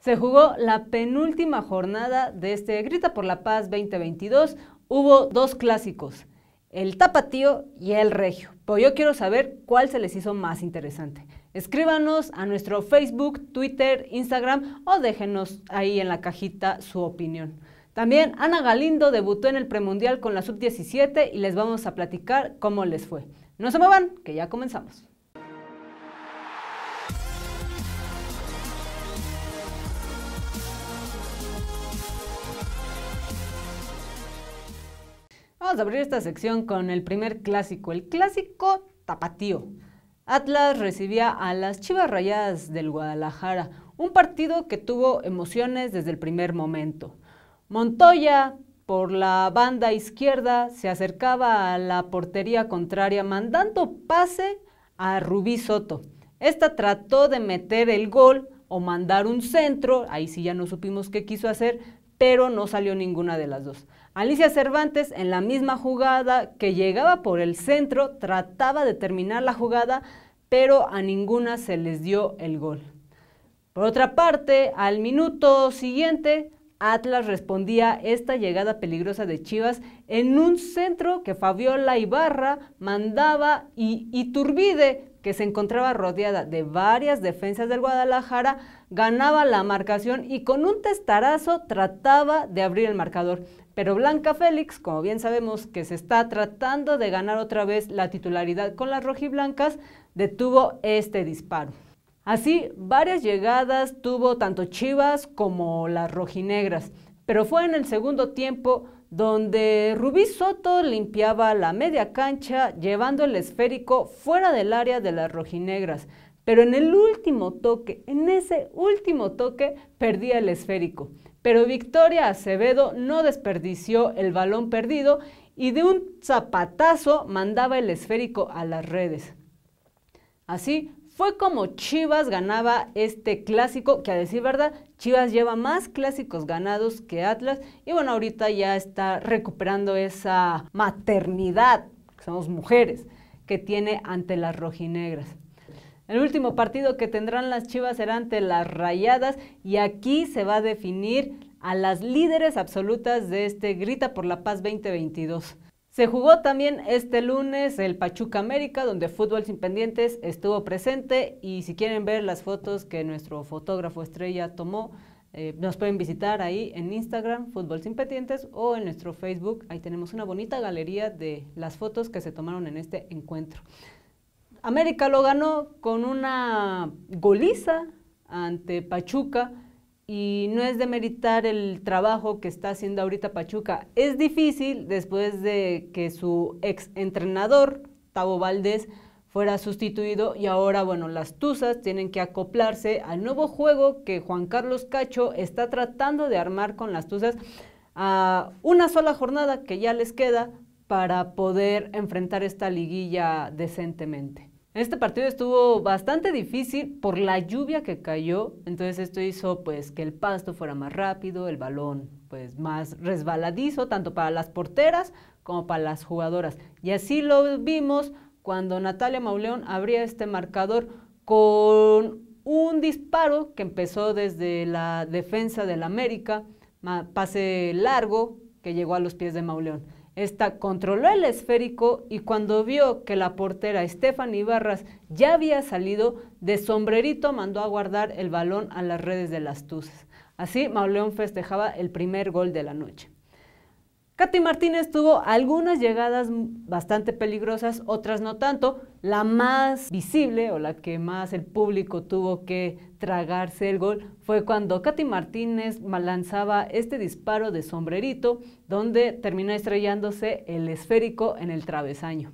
Se jugó la penúltima jornada de este Grita por la Paz 2022. Hubo dos clásicos, el Tapatío y el Regio. Pero yo quiero saber cuál se les hizo más interesante. Escríbanos a nuestro Facebook, Twitter, Instagram o déjenos ahí en la cajita su opinión. También Ana Galindo debutó en el premundial con la sub-17 y les vamos a platicar cómo les fue. No se muevan, que ya comenzamos. a abrir esta sección con el primer clásico, el clásico tapatío. Atlas recibía a las Chivas Rayadas del Guadalajara, un partido que tuvo emociones desde el primer momento. Montoya, por la banda izquierda, se acercaba a la portería contraria mandando pase a Rubí Soto. Esta trató de meter el gol o mandar un centro, ahí sí ya no supimos qué quiso hacer, pero no salió ninguna de las dos. Alicia Cervantes, en la misma jugada que llegaba por el centro, trataba de terminar la jugada, pero a ninguna se les dio el gol. Por otra parte, al minuto siguiente, Atlas respondía esta llegada peligrosa de Chivas en un centro que Fabiola Ibarra mandaba y Iturbide, que se encontraba rodeada de varias defensas del Guadalajara, ganaba la marcación y con un testarazo trataba de abrir el marcador. Pero Blanca Félix, como bien sabemos que se está tratando de ganar otra vez la titularidad con las rojiblancas, detuvo este disparo. Así, varias llegadas tuvo tanto Chivas como las rojinegras, pero fue en el segundo tiempo donde Rubí Soto limpiaba la media cancha llevando el esférico fuera del área de las rojinegras. Pero en el último toque, en ese último toque, perdía el esférico. Pero Victoria Acevedo no desperdició el balón perdido y de un zapatazo mandaba el esférico a las redes. Así, fue como Chivas ganaba este clásico, que a decir verdad, Chivas lleva más clásicos ganados que Atlas y bueno, ahorita ya está recuperando esa maternidad, que somos mujeres, que tiene ante las rojinegras. El último partido que tendrán las Chivas será ante las Rayadas y aquí se va a definir a las líderes absolutas de este Grita por la Paz 2022. Se jugó también este lunes el Pachuca América, donde Fútbol Sin Pendientes estuvo presente y si quieren ver las fotos que nuestro fotógrafo estrella tomó, eh, nos pueden visitar ahí en Instagram, Fútbol Sin Pendientes, o en nuestro Facebook. Ahí tenemos una bonita galería de las fotos que se tomaron en este encuentro. América lo ganó con una goliza ante Pachuca y no es de meritar el trabajo que está haciendo ahorita Pachuca. Es difícil después de que su ex entrenador, Tavo Valdés, fuera sustituido y ahora, bueno, las Tuzas tienen que acoplarse al nuevo juego que Juan Carlos Cacho está tratando de armar con las Tuzas a una sola jornada que ya les queda para poder enfrentar esta liguilla decentemente. Este partido estuvo bastante difícil por la lluvia que cayó, entonces esto hizo pues que el pasto fuera más rápido, el balón pues más resbaladizo tanto para las porteras como para las jugadoras. Y así lo vimos cuando Natalia Mauleón abría este marcador con un disparo que empezó desde la defensa del América, pase largo que llegó a los pies de Mauleón. Esta controló el esférico y cuando vio que la portera Estefan Barras ya había salido, de sombrerito mandó a guardar el balón a las redes de las Tuzas. Así Mauleón festejaba el primer gol de la noche. Katy Martínez tuvo algunas llegadas bastante peligrosas, otras no tanto, la más visible o la que más el público tuvo que tragarse el gol fue cuando Katy Martínez lanzaba este disparo de sombrerito donde terminó estrellándose el esférico en el travesaño.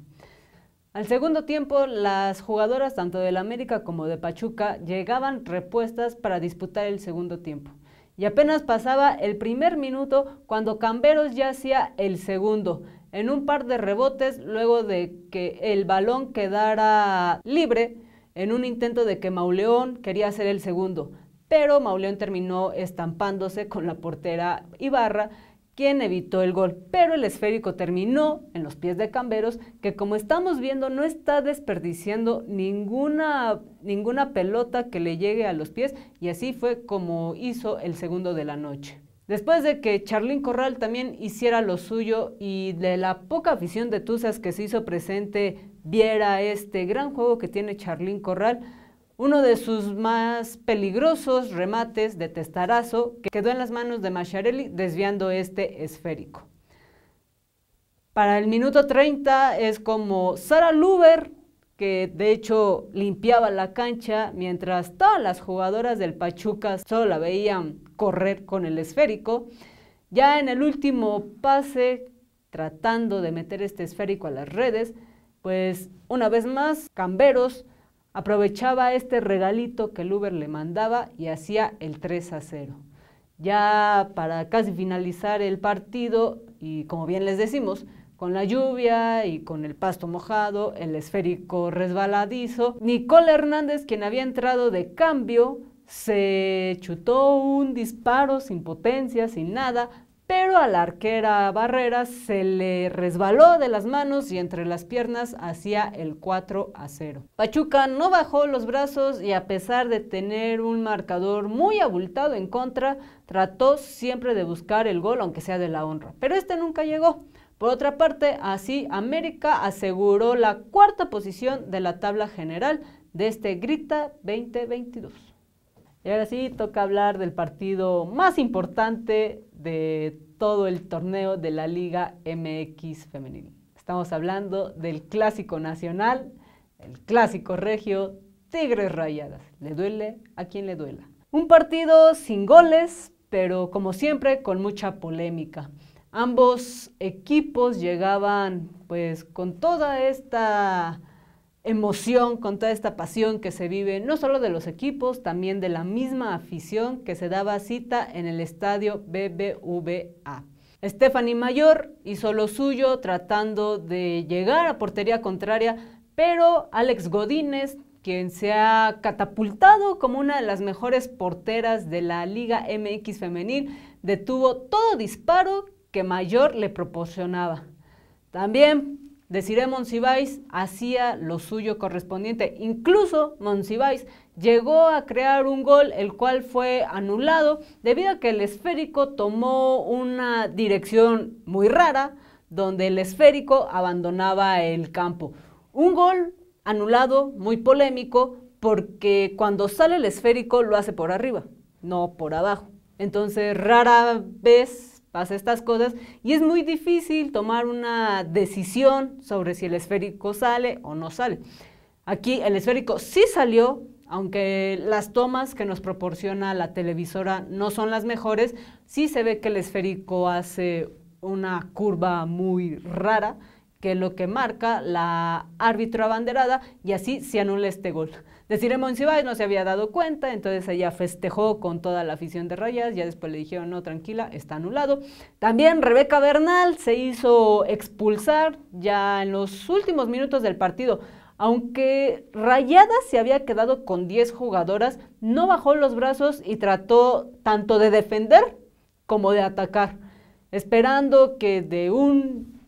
Al segundo tiempo, las jugadoras tanto del América como de Pachuca llegaban repuestas para disputar el segundo tiempo. Y apenas pasaba el primer minuto cuando Camberos ya hacía el segundo en un par de rebotes luego de que el balón quedara libre en un intento de que Mauleón quería hacer el segundo, pero Mauleón terminó estampándose con la portera Ibarra, quien evitó el gol, pero el esférico terminó en los pies de Camberos, que como estamos viendo no está desperdiciando ninguna, ninguna pelota que le llegue a los pies, y así fue como hizo el segundo de la noche. Después de que Charlín Corral también hiciera lo suyo y de la poca afición de Tuzas que se hizo presente viera este gran juego que tiene Charlín Corral, uno de sus más peligrosos remates de testarazo que quedó en las manos de Macharelli desviando este esférico. Para el minuto 30 es como Sara Luber que de hecho limpiaba la cancha mientras todas las jugadoras del Pachuca solo la veían correr con el esférico. Ya en el último pase, tratando de meter este esférico a las redes, pues una vez más, Camberos aprovechaba este regalito que el Uber le mandaba y hacía el 3 a 0. Ya para casi finalizar el partido, y como bien les decimos, con la lluvia y con el pasto mojado, el esférico resbaladizo. Nicole Hernández, quien había entrado de cambio, se chutó un disparo sin potencia, sin nada, pero a la arquera Barrera se le resbaló de las manos y entre las piernas hacía el 4 a 0. Pachuca no bajó los brazos y a pesar de tener un marcador muy abultado en contra, trató siempre de buscar el gol, aunque sea de la honra, pero este nunca llegó. Por otra parte, así América aseguró la cuarta posición de la tabla general de este Grita 2022. Y ahora sí, toca hablar del partido más importante de todo el torneo de la Liga MX femenil. Estamos hablando del clásico nacional, el clásico regio, Tigres Rayadas. Le duele a quien le duela. Un partido sin goles, pero como siempre con mucha polémica. Ambos equipos llegaban pues con toda esta emoción, con toda esta pasión que se vive, no solo de los equipos, también de la misma afición que se daba cita en el estadio BBVA. Stephanie Mayor hizo lo suyo tratando de llegar a portería contraria, pero Alex Godínez, quien se ha catapultado como una de las mejores porteras de la Liga MX femenil, detuvo todo disparo mayor le proporcionaba. También Deciré Monsiváis hacía lo suyo correspondiente. Incluso Monsiváis llegó a crear un gol el cual fue anulado debido a que el esférico tomó una dirección muy rara donde el esférico abandonaba el campo. Un gol anulado muy polémico porque cuando sale el esférico lo hace por arriba, no por abajo. Entonces rara vez pasa estas cosas y es muy difícil tomar una decisión sobre si el esférico sale o no sale. Aquí el esférico sí salió, aunque las tomas que nos proporciona la televisora no son las mejores, sí se ve que el esférico hace una curva muy rara, que es lo que marca la árbitro abanderada y así se anula este gol. De Ciremon no se había dado cuenta, entonces ella festejó con toda la afición de Rayas, ya después le dijeron, no, tranquila, está anulado. También Rebeca Bernal se hizo expulsar ya en los últimos minutos del partido. Aunque Rayadas se había quedado con 10 jugadoras, no bajó los brazos y trató tanto de defender como de atacar, esperando que de un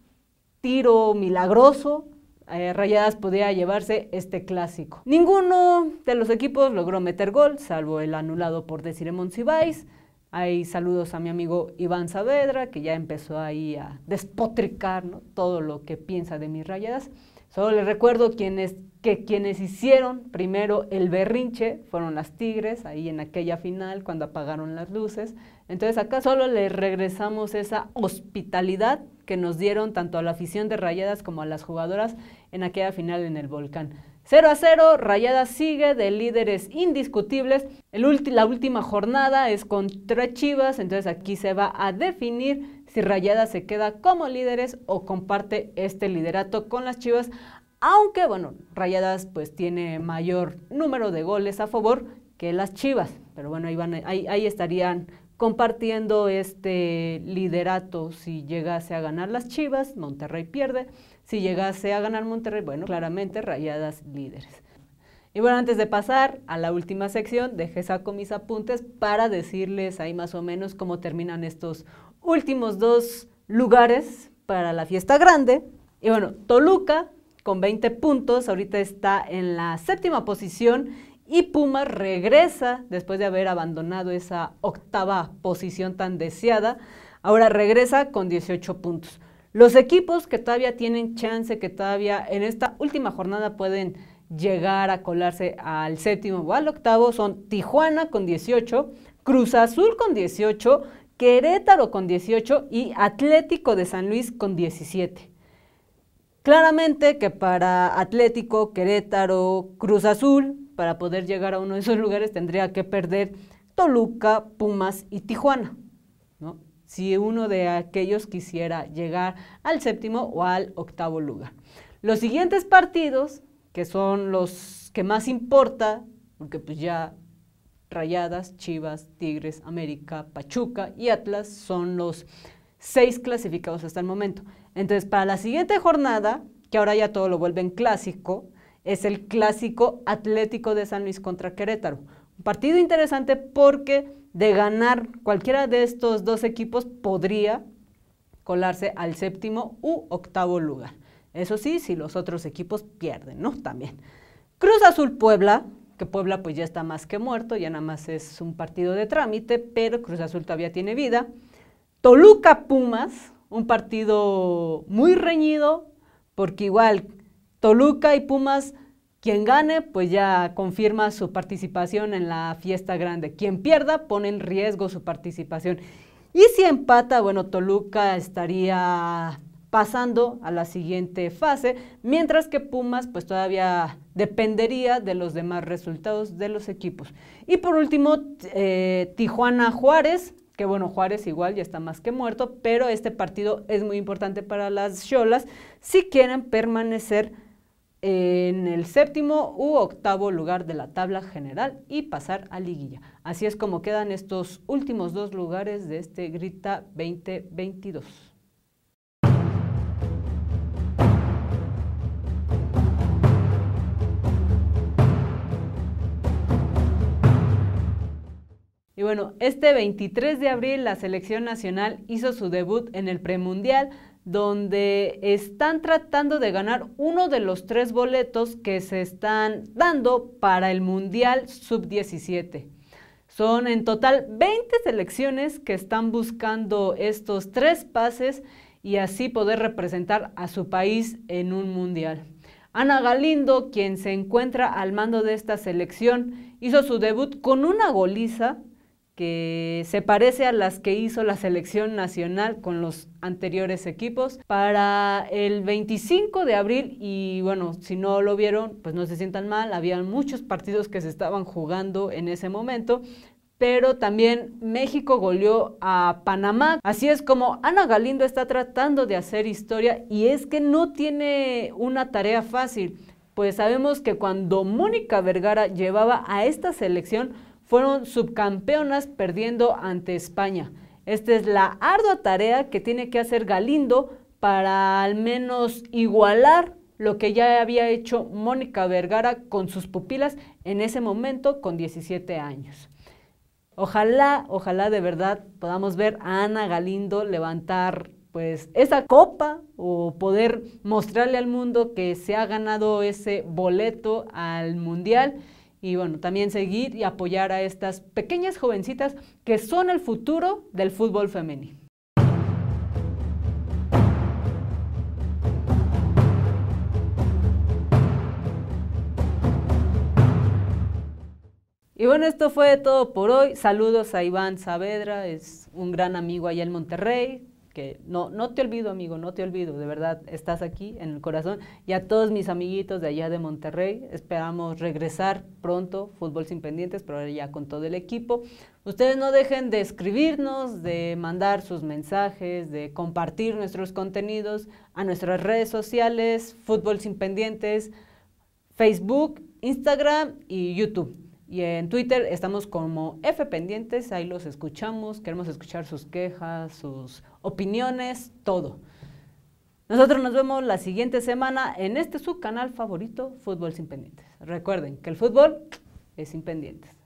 tiro milagroso eh, rayadas podía llevarse este clásico. Ninguno de los equipos logró meter gol, salvo el anulado por Desiremon Cibais. Hay saludos a mi amigo Iván Saavedra, que ya empezó ahí a despotricar todo lo que piensa de mis rayadas. Solo les recuerdo quienes, que quienes hicieron primero el berrinche fueron las Tigres, ahí en aquella final cuando apagaron las luces. Entonces acá solo les regresamos esa hospitalidad que nos dieron tanto a la afición de Rayadas como a las jugadoras en aquella final en el Volcán. 0 a 0, Rayadas sigue de líderes indiscutibles. la última jornada es contra Chivas, entonces aquí se va a definir si Rayadas se queda como líderes o comparte este liderato con las Chivas, aunque bueno, Rayadas pues tiene mayor número de goles a favor que las Chivas, pero bueno, van, ahí estarían compartiendo este liderato si llegase a ganar las Chivas, Monterrey pierde, si llegase a ganar Monterrey, bueno, claramente rayadas líderes. Y bueno, antes de pasar a la última sección, dejé saco mis apuntes para decirles ahí más o menos cómo terminan estos últimos dos lugares para la fiesta grande. Y bueno, Toluca con 20 puntos, ahorita está en la séptima posición y Puma regresa después de haber abandonado esa octava posición tan deseada. Ahora regresa con 18 puntos. Los equipos que todavía tienen chance, que todavía en esta última jornada pueden llegar a colarse al séptimo o al octavo son Tijuana con 18, Cruz Azul con 18, Querétaro con 18 y Atlético de San Luis con 17. Claramente que para Atlético, Querétaro, Cruz Azul, para poder llegar a uno de esos lugares tendría que perder Toluca, Pumas y Tijuana, Si uno de aquellos quisiera llegar al séptimo o al octavo lugar. Los siguientes partidos, que son los que más importa, porque pues ya Rayadas, Chivas, Tigres, América, Pachuca y Atlas son los seis clasificados hasta el momento. Entonces, para la siguiente jornada, que ahora ya todo lo vuelven clásico, es el clásico Atlético de San Luis contra Querétaro. Un partido interesante porque de ganar cualquiera de estos dos equipos podría colarse al séptimo u octavo lugar. Eso sí, si los otros equipos pierden, ¿no? También. Cruz Azul Puebla, que Puebla pues ya está más que muerto, ya nada más es un partido de trámite, pero Cruz Azul todavía tiene vida. Toluca Pumas, un partido muy reñido, porque igual Toluca y Pumas, quien gane, pues ya confirma su participación en la fiesta grande. Quien pierda, pone en riesgo su participación. Y si empata, bueno, Toluca estaría pasando a la siguiente fase, mientras que Pumas pues todavía dependería de los demás resultados de los equipos. Y por último, eh, Tijuana Juárez, que bueno, Juárez igual ya está más que muerto, pero este partido es muy importante para las Cholas si quieren permanecer en el séptimo u octavo lugar de la tabla general y pasar a liguilla. Así es como quedan estos últimos dos lugares de este Grita 2022. Y bueno, este 23 de abril la selección nacional hizo su debut en el premundial donde están tratando de ganar uno de los tres boletos que se están dando para el Mundial Sub-17. Son en total 20 selecciones que están buscando estos tres pases y así poder representar a su país en un mundial. Ana Galindo, quien se encuentra al mando de esta selección, hizo su debut con una goliza que se parece a las que hizo la selección nacional con los anteriores equipos. Para el 25 de abril, y bueno, si no lo vieron, pues no se sientan mal, había muchos partidos que se estaban jugando en ese momento, pero también México goleó a Panamá. Así es como Ana Galindo está tratando de hacer historia y es que no tiene una tarea fácil, pues sabemos que cuando Mónica Vergara llevaba a esta selección, fueron subcampeonas perdiendo ante España. Esta es la ardua tarea que tiene que hacer Galindo para al menos igualar lo que ya había hecho Mónica Vergara con sus pupilas en ese momento con 17 años. Ojalá, ojalá de verdad podamos ver a Ana Galindo levantar pues esa copa o poder mostrarle al mundo que se ha ganado ese boleto al mundial y bueno, también seguir y apoyar a estas pequeñas jovencitas que son el futuro del fútbol femenino. Y bueno, esto fue todo por hoy. Saludos a Iván Saavedra, es un gran amigo allá en Monterrey no, no te olvido, amigo, no te olvido, de verdad, estás aquí en el corazón. Y a todos mis amiguitos de allá de Monterrey, esperamos regresar pronto, Fútbol Sin Pendientes, pero ya con todo el equipo. Ustedes no dejen de escribirnos, de mandar sus mensajes, de compartir nuestros contenidos a nuestras redes sociales, Fútbol Sin Pendientes, Facebook, Instagram y YouTube. Y en Twitter estamos como F Pendientes, ahí los escuchamos, queremos escuchar sus quejas, sus opiniones, todo. Nosotros nos vemos la siguiente semana en este su canal favorito, Fútbol sin Pendientes. Recuerden que el fútbol es sin pendientes.